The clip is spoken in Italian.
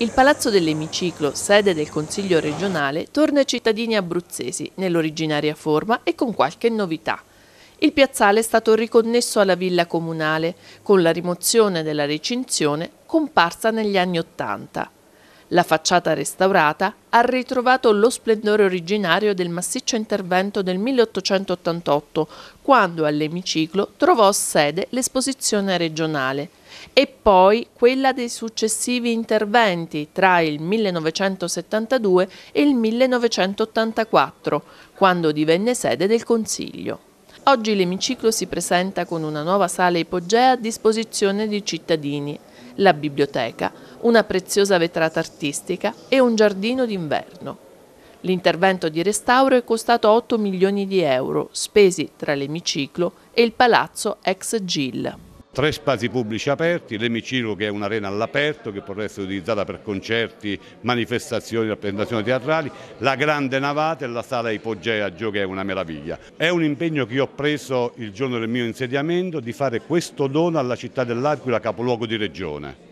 Il Palazzo dell'Emiciclo, sede del Consiglio regionale, torna ai cittadini abruzzesi nell'originaria forma e con qualche novità. Il piazzale è stato riconnesso alla villa comunale con la rimozione della recinzione comparsa negli anni Ottanta. La facciata restaurata ha ritrovato lo splendore originario del massiccio intervento del 1888, quando all'emiciclo trovò sede l'esposizione regionale e poi quella dei successivi interventi tra il 1972 e il 1984, quando divenne sede del Consiglio. Oggi l'emiciclo si presenta con una nuova sala ipogea a disposizione di cittadini la biblioteca, una preziosa vetrata artistica e un giardino d'inverno. L'intervento di restauro è costato 8 milioni di euro, spesi tra l'emiciclo e il palazzo ex Gill tre spazi pubblici aperti, l'emiciclo che è un'arena all'aperto che potrà essere utilizzata per concerti, manifestazioni, rappresentazioni teatrali, la grande navata e la sala ipogea Gio che è una meraviglia. È un impegno che io ho preso il giorno del mio insediamento di fare questo dono alla città dell'Aquila capoluogo di regione.